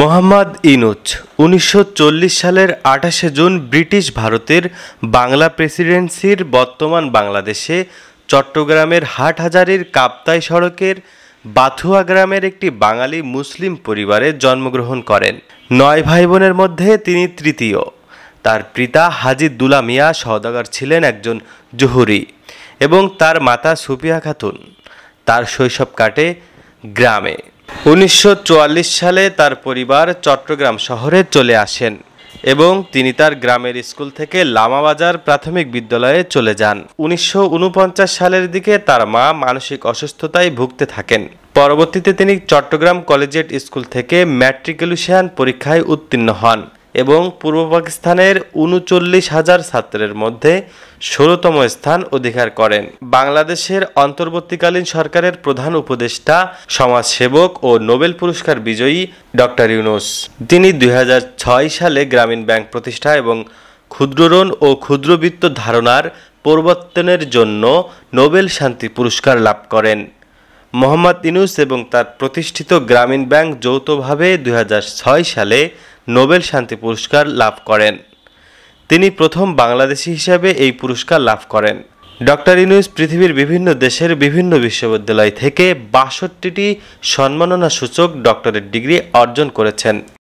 মোহাম্মদ ইনুচ উনিশশো সালের আঠাশে জুন ব্রিটিশ ভারতের বাংলা প্রেসিডেন্সির বর্তমান বাংলাদেশে চট্টগ্রামের হাটহাজারির কাপ্তাই সড়কের বাথুয়া গ্রামের একটি বাঙালি মুসলিম পরিবারে জন্মগ্রহণ করেন নয় ভাই বোনের মধ্যে তিনি তৃতীয় তার পিতা হাজি দুলা মিয়া সওদাগর ছিলেন একজন জহুরি এবং তার মাতা সুপিয়া খাতুন তার শৈশব কাটে গ্রামে উনিশশো সালে তার পরিবার চট্টগ্রাম শহরে চলে আসেন এবং তিনি তার গ্রামের স্কুল থেকে লামাবাজার প্রাথমিক বিদ্যালয়ে চলে যান উনিশশো সালের দিকে তার মা মানসিক অসুস্থতায় ভুগতে থাকেন পরবর্তীতে তিনি চট্টগ্রাম কলেজিয়েট স্কুল থেকে ম্যাট্রিকুলেশন পরীক্ষায় উত্তীর্ণ হন এবং পূর্ব পাকিস্তানের উনচল্লিশ হাজার ছাত্রের মধ্যে ষোলোতম স্থান অধিকার করেন বাংলাদেশের অন্তর্বর্তীকালীন সরকারের প্রধান উপদেষ্টা সমাজসেবক ও নোবেল পুরস্কার বিজয়ী ডক্টর ইউনুস তিনি দুই সালে গ্রামীণ ব্যাংক প্রতিষ্ঠা এবং ক্ষুদ্রঋণ ও ক্ষুদ্রবিত্ত ধারণার প্রবর্তনের জন্য নোবেল শান্তি পুরস্কার লাভ করেন মোহাম্মদ ইনুস এবং তার প্রতিষ্ঠিত গ্রামীণ ব্যাংক যৌথভাবে দুই সালে নোবেল শান্তি পুরস্কার লাভ করেন তিনি প্রথম বাংলাদেশি হিসাবে এই পুরস্কার লাভ করেন ডক্টর ইনুস পৃথিবীর বিভিন্ন দেশের বিভিন্ন বিশ্ববিদ্যালয় থেকে বাষট্টিটি সম্মাননাসূচক ডক্টরেট ডিগ্রি অর্জন করেছেন